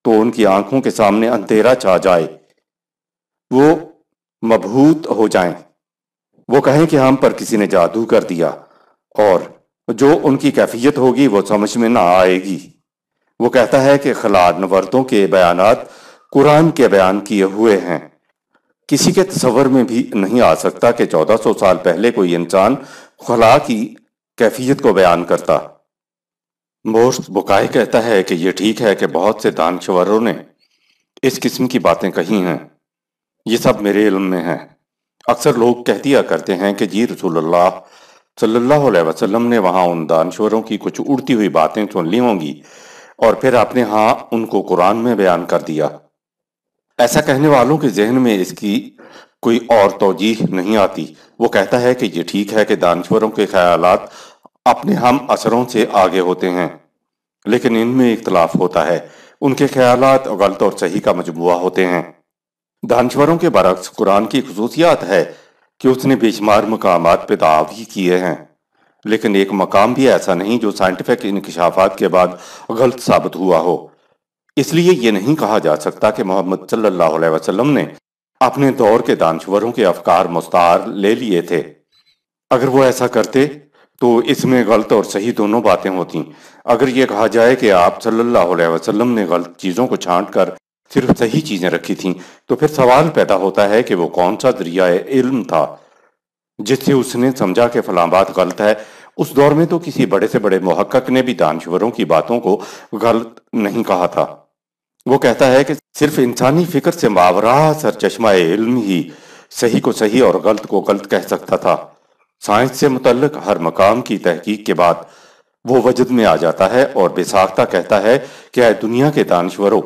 S1: तो उनकी आंखों के सामने अंधेरा छा जाए वो मबहूत हो जाएं। वो कहें कि हम पर किसी ने जादू कर दिया और जो उनकी कैफियत होगी वो समझ में ना आएगी वो कहता है कि खलाद नवरतों के बयान कुरान के बयान किए हुए हैं किसी के तस्वर में भी नहीं आ सकता कि 1400 साल पहले कोई इंसान खला की कैफियत को बयान करता मोस्ट बुकाय कहता है कि यह ठीक है कि बहुत से दानशवरों ने इस किस्म की बातें कही हैं ये सब मेरे इल्म में है अक्सर लोग कह दिया करते हैं कि जी रसूलुल्लाह सल्लल्लाहु अलैहि वसल्लम ने वहाँ उन दानश्वरों की कुछ उड़ती हुई बातें सुन ली होंगी और फिर आपने हाँ उनको कुरान में बयान कर दिया ऐसा कहने वालों के जहन में इसकी कोई और तोजीह नहीं आती वो कहता है कि ये ठीक है कि दानश्वरों के ख्याल अपने हम असरों से आगे होते हैं लेकिन इनमें इख्तलाफ होता है उनके ख्याल गलत और सही का मजमु होते हैं दानश्वरों के बरक्स कुरान की खसूसियात है कि उसने बेशुमार मकाम पे दावी किए हैं लेकिन एक मकाम भी ऐसा नहीं जो साइंटिफिक इनकशाफात के बाद गलत साबित हुआ हो इसलिए यह नहीं कहा जा सकता कि मोहम्मद सल्लल्लाहु अलैहि वसल्लम ने अपने दौर के दानश्वरों के अफकार मुस्तार ले लिए थे अगर वो ऐसा करते तो इसमें गलत और सही दोनों बातें होती अगर ये कहा जाए कि आप सल्लल्लाहु अलैहि वसल्लम ने गलत चीज़ों को छांट कर सिर्फ सही चीज़ें रखी थीं तो फिर सवाल पैदा होता है कि वो कौन सा दरिया इल्म था जिससे उसने समझा कि फलां बात गलत है उस दौर में तो किसी बड़े से बड़े महक्क ने भी दानश्वरों की बातों को गलत नहीं कहा था वो कहता है कि सिर्फ इंसानी फिक्र से मावरा चश्मा इल्म ही सही को सही और गलत को गलत कह सकता था साइंस से मुतलक हर मकाम की तहकीक के बाद वो वजद में आ जाता है और बेसाख्ता कहता है कि दुनिया के दानश्वरों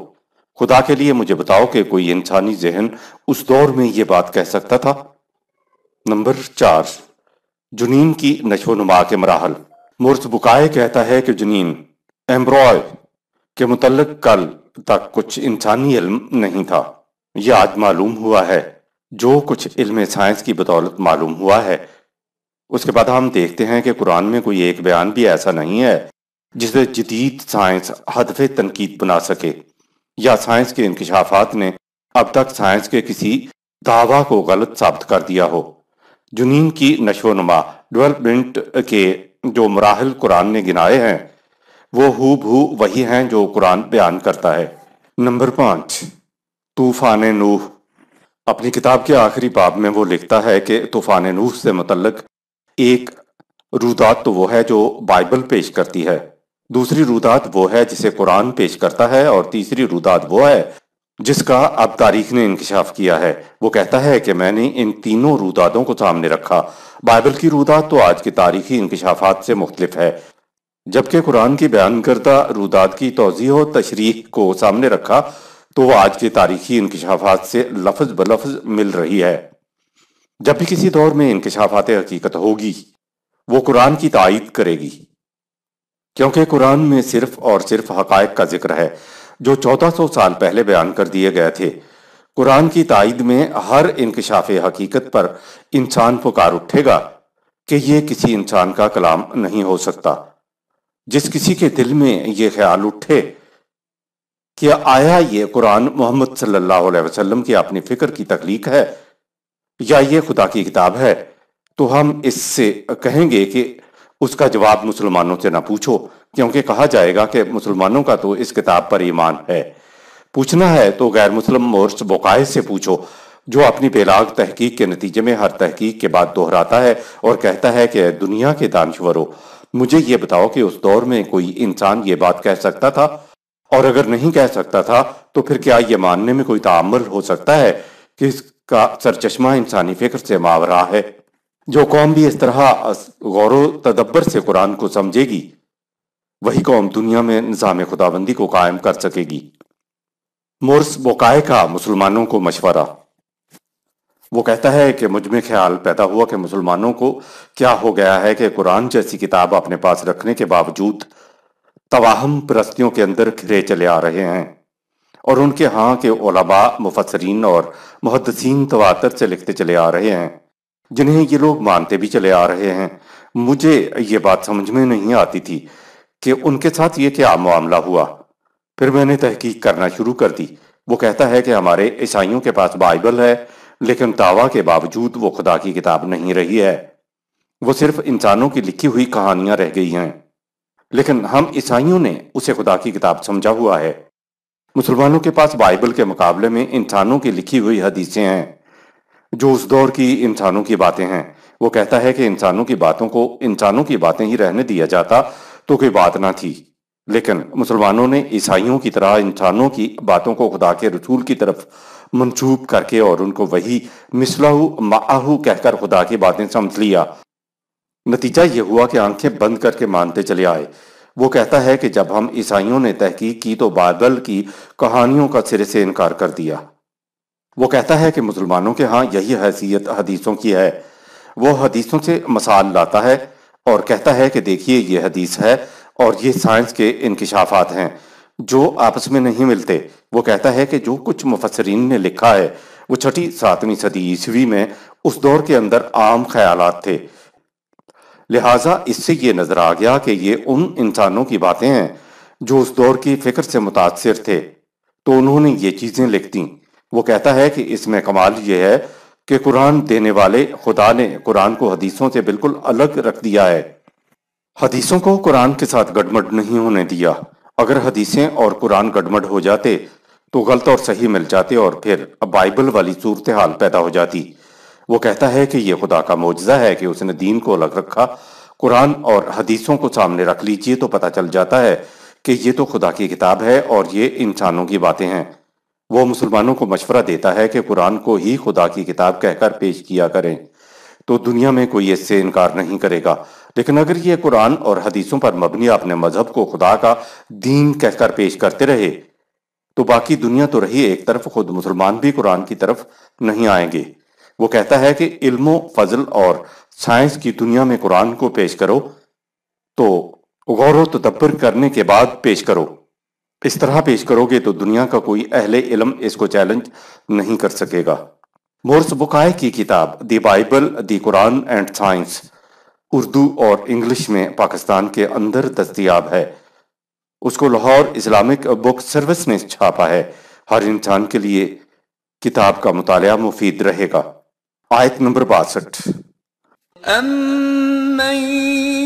S1: खुदा के लिए मुझे बताओ कि कोई इंसानी जहन उस दौर में यह बात कह सकता था नंबर चार जुनीन की नशो नुमा के मराहल मुर्स बुकाए कहता है कि जुनीन एम्ब्रॉय के मुतलक कल तक कुछ इंसानी इल्म नहीं था यह आज मालूम हुआ है जो कुछ इल्म साइंस की बदौलत मालूम हुआ है उसके बाद हम देखते हैं कि कुरान में कोई एक बयान भी ऐसा नहीं है जिसे जदीद साइंस हदफ तनकीद बना सके या साइंस के इंकशाफात ने अब तक साइंस के किसी दावा को गलत साबित कर दिया हो जुनीन की नशो नुमा डेवलपमेंट के जो मराहल कुरान ने गिनाए हैं वो हु भू वही हैं जो कुरान बयान करता है नंबर पाँच तूफ़ान नूह अपनी किताब के आखिरी बाब में वो लिखता है कि तूफ़ान नूह से मतलब एक रुदात तो वो है जो बाइबल पेश करती है दूसरी रुदात वो है जिसे कुरान पेश करता है और तीसरी रुदात वो है जिसका अब तारीख ने इंकशाफ किया है वो कहता है कि मैंने इन तीनों रुदातों को सामने रखा बाइबल की रुदात तो आज के तारीखी इंकशाफात से मुख्तलिफ है जबकि कुरान की बयान करदा रुदात की तोज़ी और तशरीह को सामने रखा तो वह आज के तारीखी इंकशाफात से लफज ब लफज मिल रही है जब भी किसी दौर में इंकशाफात हकीकत होगी वो कुरान की तायद करेगी क्योंकि कुरान में सिर्फ और सिर्फ हकायक का जिक्र है जो 1400 साल पहले बयान कर दिए गए थे कुरान की तइद में हर इंकशाफ हकीकत पर इंसान पुकार उठेगा कि ये किसी इंसान का कलाम नहीं हो सकता जिस किसी के दिल में ये ख्याल उठे कि आया ये कुरान मोहम्मद सल्लल्लाहु अलैहि वसल्लम की अपनी फिक्र की तकलीक है या ये खुदा की किताब है तो हम इससे कहेंगे कि उसका जवाब मुसलमानों से ना पूछो क्योंकि कहा जाएगा कि मुसलमानों का तो इस किताब पर ईमान है पूछना है तो गैर मुस्लिम मोर्स बोकाय से पूछो जो अपनी बेलाग तहकीक के नतीजे में हर तहकीक के बाद दोहराता है और कहता है कि दुनिया के दानश्वरों मुझे ये बताओ कि उस दौर में कोई इंसान ये बात कह सकता था और अगर नहीं कह सकता था तो फिर क्या ये मानने में कोई तामल हो सकता है कि इसका सरचश्मा इंसानी फिक्र से मावरा है जो कौम भी इस तरह गौर तदब्बर से कुरान को समझेगी वही कौम दुनिया में निज़ाम खुदाबंदी को कायम कर सकेगी मोर्स बोकाय का मुसलमानों को मशवरा वो कहता है कि मुझ में ख्याल पैदा हुआ कि मुसलमानों को क्या हो गया है कि कुरान जैसी किताब अपने पास रखने के बावजूद तवाहम परस्तियों के अंदर घिरे चले आ रहे हैं और उनके हाँ के ओलबा मुफसरीन और मुहदसिन तवातर से लिखते चले आ रहे हैं जिन्हें ये लोग मानते भी चले आ रहे हैं मुझे ये बात समझ में नहीं आती थी कि उनके साथ ये क्या मामला हुआ फिर मैंने तहकीक करना शुरू कर दी वो कहता है कि हमारे ईसाइयों के पास बाइबल है लेकिन दावा के बावजूद वो खुदा की किताब नहीं रही है वो सिर्फ इंसानों की लिखी हुई कहानियां रह गई हैं लेकिन हम ईसाइयों ने उसे खुदा की किताब समझा हुआ है मुसलमानों के पास बाइबल के मुकाबले में इंसानों की लिखी हुई हदीसें हैं जो उस दौर की इंसानों की बातें हैं वो कहता है कि इंसानों की बातों को इंसानों की बातें ही रहने दिया जाता तो कोई बात ना थी लेकिन मुसलमानों ने ईसाइयों की तरह इंसानों की बातों को खुदा के रसूल की तरफ मंसूब करके और उनको वही मिसलाहू माहू कहकर खुदा की बातें समझ लिया नतीजा यह हुआ कि आंखें बंद करके मानते चले आए वो कहता है कि जब हम ईसाइयों ने तहकीक की तो बादल की कहानियों का सिरे से इनकार कर दिया वो कहता है कि मुसलमानों के यहाँ यही हैसियत हदीसों की है वो हदीसों से मसाल लाता है और कहता है कि देखिए ये हदीस है और ये साइंस के इनकशाफात हैं जो आपस में नहीं मिलते वो कहता है कि जो कुछ मुफसरीन ने लिखा है वो छठी सातवीं सदी ईस्वी में उस दौर के अंदर आम ख्याल थे लिहाजा इससे ये नज़र आ गया कि ये उन इंसानों की बातें हैं जो उस दौर की फिक्र से मुतासर थे तो उन्होंने ये चीज़ें लिख दी वो कहता है कि इसमें कमाल ये है कि कुरान देने वाले खुदा ने कुरान को हदीसों से बिल्कुल अलग रख दिया है हदीसों को कुरान के साथ गडमड नहीं होने दिया अगर हदीसें और कुरान गडमड हो जाते तो गलत और सही मिल जाते और फिर बाइबल वाली सूरत हाल पैदा हो जाती वो कहता है कि ये खुदा का मुआजा है कि उसने दीन को अलग रखा कुरान और हदीसों को सामने रख लीजिए तो पता चल जाता है कि ये तो खुदा की किताब है और ये इंसानों की बातें हैं वो मुसलमानों को मशवरा देता है कि कुरान को ही खुदा की किताब कहकर पेश किया करें तो दुनिया में कोई इससे इनकार नहीं करेगा लेकिन अगर ये कुरान और हदीसों पर मबनी अपने मजहब को खुदा का दीन कहकर पेश करते रहे तो बाकी दुनिया तो रही एक तरफ खुद मुसलमान भी कुरान की तरफ नहीं आएंगे वो कहता है कि इल्मो फजल और साइंस की दुनिया में कुरान को पेश करो तो गौर तदब्बर करने के बाद पेश करो इस तरह पेश करोगे तो दुनिया का कोई अहले इलम इसको चैलेंज नहीं कर सकेगा मोर्स बुकाय की किताब the Bible the Quran and science Urdu और इंग्लिश में पाकिस्तान के अंदर दस्तियाब है उसको लाहौर इस्लामिक बुक सर्विस ने छापा है हर इंसान के लिए किताब का मुताया मुफीद रहेगा आयत नंबर बासठ
S2: أَمَّن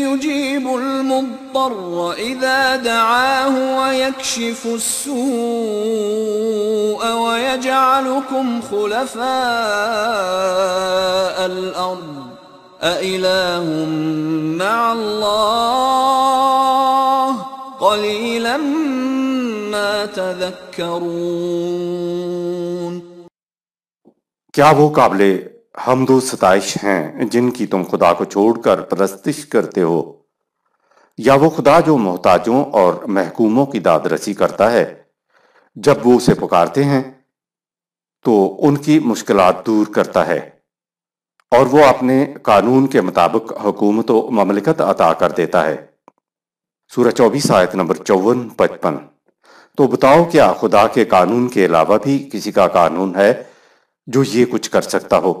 S2: يُجِيبُ الْمُضْطَرَّ إِذَا دَعَاهُ وَيَكْشِفُ السُّوءَ وَيَجْعَلُكُمْ خُلَفَاءَ الْأَرْضِ أَإِلَٰهٌ مَّعَ اللَّهِ قَلِيلًا مَّا تَذَكَّرُونَ
S1: کیا وہ قابل हम दो सताइश हैं जिनकी तुम खुदा को छोड़कर परस्तिश करते हो या वो खुदा जो मोहताजों और महकूमों की दादरसी करता है जब वो उसे पुकारते हैं तो उनकी मुश्किल दूर करता है और वो अपने कानून के मुताबिक हुकूमत तो व ममलिकत अता कर देता है सूरह चौबीस आयत नंबर चौवन पचपन तो बताओ क्या खुदा के कानून के अलावा भी किसी का कानून है जो ये कुछ कर सकता हो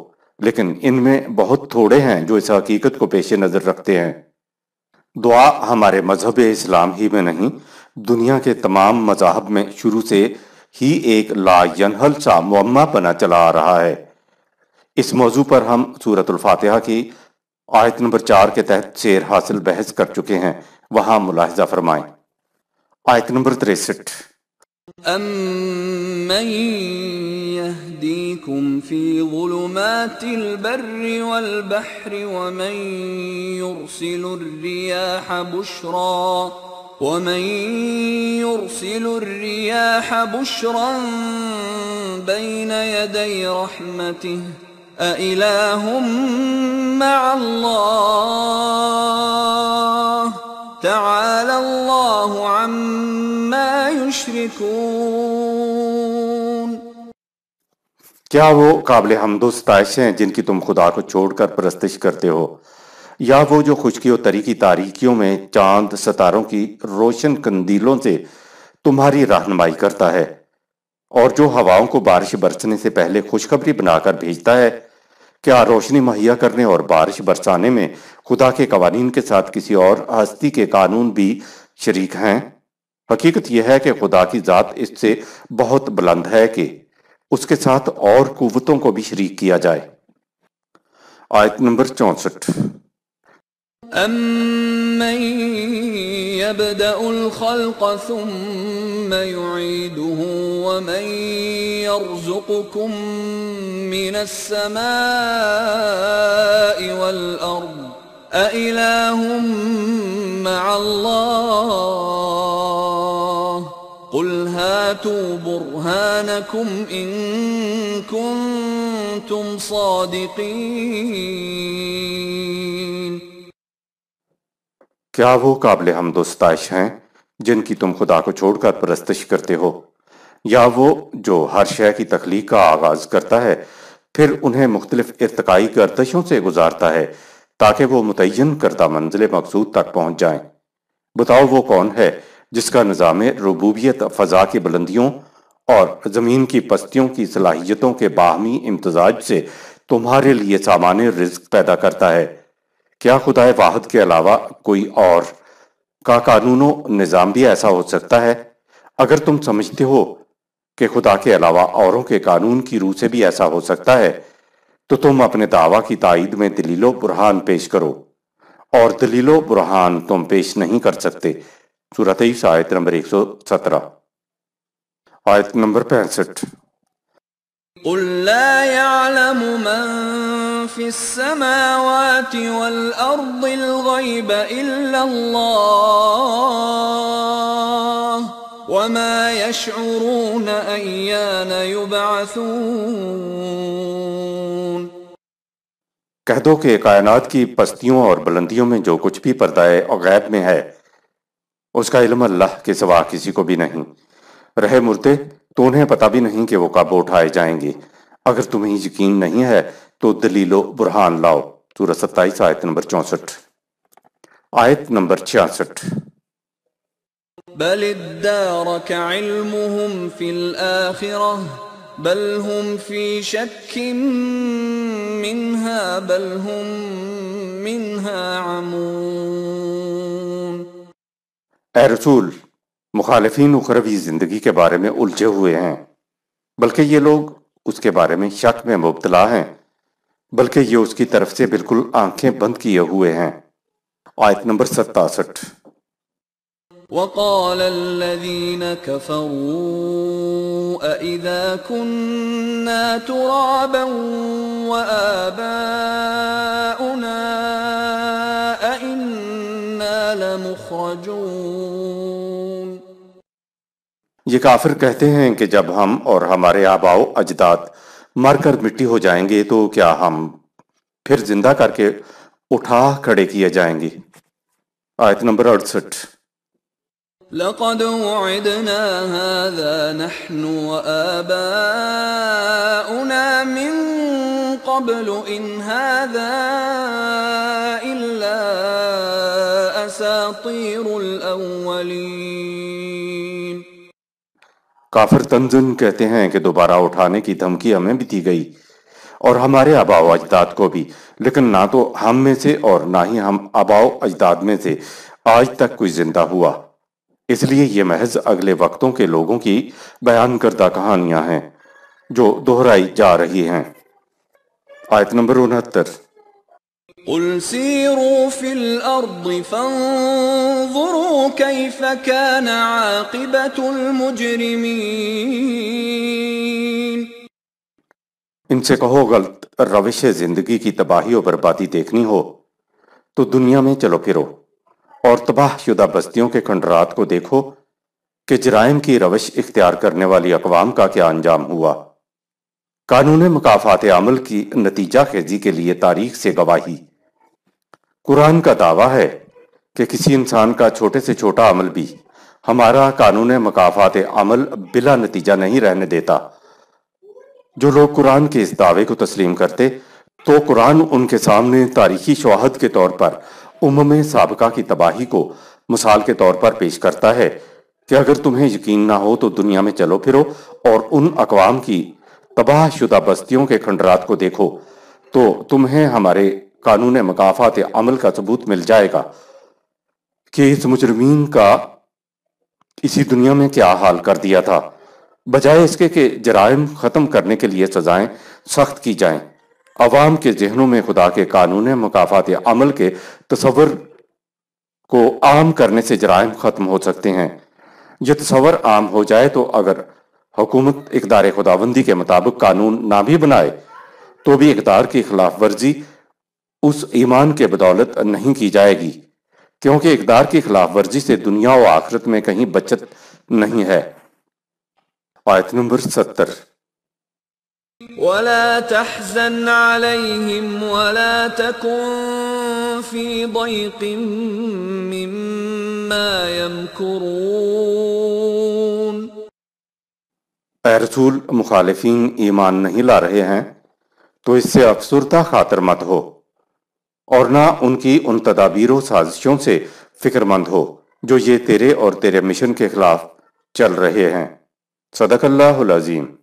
S1: लेकिन इनमें बहुत थोड़े हैं जो इस हकीकत को पेश नज़र रखते हैं दुआ हमारे मजहब इस्लाम ही में नहीं दुनिया के तमाम मजाहब में शुरू से ही एक लायनहल सा मुम्मा बना चला आ रहा है इस मौजू पर हम सूरत फातिहा की आयत नंबर चार के तहत शेर हासिल बहस कर चुके हैं वहां मुलाहजा फरमाएं आयत नंबर तिरसठ أَمَّن
S2: يَهْدِيكُمْ فِي ظُلُمَاتِ الْبَرِّ وَالْبَحْرِ وَمَن يُرْسِلُ الرِّيَاحَ بُشْرًا وَمَن يُرْسِلُ الرِّيَاحَ بُشْرًا بَيْنَ يَدَيْ رَحْمَتِهِ أَإِلَٰهٌ مَّعَ اللَّهِ
S1: تعالى
S2: الله عما يشركون
S1: क्या वो काबिल हमदो सताइश हैं जिनकी तुम खुदा को छोड़कर परस्तिश करते हो या वो जो खुशकी खुशकियों तरीकी तारीखियों में चांद सितारों की रोशन कंदीलों से तुम्हारी रहनमाई करता है और जो हवाओं को बारिश बरसने से पहले खुशखबरी बनाकर भेजता है क्या रोशनी मुहैया करने और बारिश बरसाने में खुदा के कवानीन के साथ किसी और हस्ती के कानून भी शरीक हैं हकीकत यह है कि खुदा की ज़ात इससे बहुत बुलंद है कि उसके साथ और कुवतों को भी शरीक किया जाए आयत नंबर चौसठ
S2: أمن أإله مع الله قل هاتوا برهانكم إن كنتم صادقين
S1: क्या वो काबिल हम दोस्ताइश हैं जिनकी तुम खुदा को छोड़कर परस्तश करते हो या वो जो हर शय की तख्लीक का आगाज करता है फिर उन्हें मुख्तलिफ इरतकाई गर्दशों से गुजारता है ताकि वो मुतन करदा मंजिल मकसूद तक पहुंच जाए बताओ वो कौन है जिसका निज़ाम रबूबियत फ़जा की बुलंदियों और ज़मीन की पस्तियों की सलाहियतों के बाहमी इम्तजाज से तुम्हारे लिए सामान रिस्क पैदा करता है क्या खुदा वाहद के अलावा कोई और का कानून निज़ाम भी ऐसा हो सकता है अगर तुम समझते हो कि खुदा के अलावा औरों के कानून की रूह से भी ऐसा हो सकता है तो तुम अपने दावा की ताइद में दलीलो बुरहान पेश करो और दलीलो बुरहान तुम पेश नहीं कर सकते सूरत आयत नंबर एक सौ सत्रह आयत नंबर पैंसठ
S2: قل لا يعلم من في السماوات والأرض الغيب إلا الله
S1: कह दो कि कायनात की पस्तियों और बुलंदियों में जो कुछ भी पर्दाए और गैब में है उसका इल्म अल्लाह के सिवा किसी को भी नहीं रहे मुर्दे तो उन्हें पता भी नहीं कि वो कब उठाए जाएंगे अगर तुम्हें यकीन नहीं है तो दलीलो बुरहान लाओ सूरह सत्ताईस आयत नंबर चौसठ आयत नंबर छियासठ
S2: बल बल हम फी शक्किम मिन्हा बल हम मिन्हा अमून
S1: ए रसूल मुखालफिन उखरवी जिंदगी के बारे में उलझे हुए हैं बल्कि ये लोग उसके बारे में शक में मुबतला हैं बल्कि ये उसकी तरफ से बिल्कुल आंखें बंद किए हुए हैं आयत नंबर सतासठ
S2: ये काफिर
S1: कहते हैं कि जब हम और हमारे आबाओ अजदाद मरकर मिट्टी हो जाएंगे तो क्या हम फिर जिंदा करके उठा खड़े किए जाएंगे आयत नंबर अड़सठ
S2: لقد وعدنا هذا نحن وآباؤنا من قبل إن هذا إلا أساطير الأولين
S1: काफिर तंजन कहते हैं कि दोबारा उठाने की धमकी हमें भी दी गई और हमारे अबाओ अजदाद को भी लेकिन ना तो हम में से और ना ही हम अबाओ अजदाद में से आज तक कोई जिंदा हुआ इसलिए ये महज अगले वक्तों के लोगों की बयान करदा कहानियां हैं जो दोहराई जा रही हैं आयत नंबर उनहत्तर
S2: قل سيروا في الأرض فانظروا كيف كان عاقبة المجرمين
S1: इनसे कहो गलत रविश जिंदगी की तबाही और बर्बादी देखनी हो तो दुनिया में चलो फिरो और तबाहशुदा बस्तियों के खंडरात को देखो कि जराइम की रवश इख्तियार करने वाली अकवाम का क्या अंजाम हुआ कानून मकाफात अमल की नतीजा खेजी के लिए तारीख से गवाही कुरान का दावा है कि किसी इंसान का छोटे से छोटा अमल भी हमारा कानून मकाफात अमल बिला नतीजा नहीं रहने देता जो लोग कुरान के इस दावे को तस्लीम करते तो कुरान उनके सामने तारीखी शोहद के तौर पर उम्र में सबका की तबाही को मिसाल के तौर पर पेश करता है कि अगर तुम्हें यकीन ना हो तो दुनिया में चलो फिरो और उन अकवाम की तबाह शुदा बस्तियों के खंडरात को देखो तो तुम्हें हमारे कानून मकाफात अमल का सबूत मिल जाएगा कि इस मुजरमीन का इसी दुनिया में क्या हाल कर दिया था बजाय इसके कि जराइम ख़त्म करने के लिए सजाएं सख्त की जाएं अवाम के जहनों में खुदा के कानून मकाफात अमल के तस्वर को आम करने से जराइम ख़त्म हो सकते हैं यह तस्वर आम हो जाए तो अगर हुकूमत इकदार खुदाबंदी के मुताबिक कानून ना भी बनाए तो भी इकदार की खिलाफ वर्जी उस ईमान के बदौलत नहीं की जाएगी क्योंकि इकदार की खिलाफ वर्जी से दुनिया और आखिरत में कहीं बचत नहीं है आयत नंबर सत्तर
S2: रसूल
S1: मुखालिफिन ईमान नहीं ला रहे हैं तो इससे अफसुरता खातर मत हो और ना उनकी उन तदाबीरों साजिशों से फिक्रमंद हो जो ये तेरे और तेरे मिशन के खिलाफ चल रहे हैं सदक अल्लाह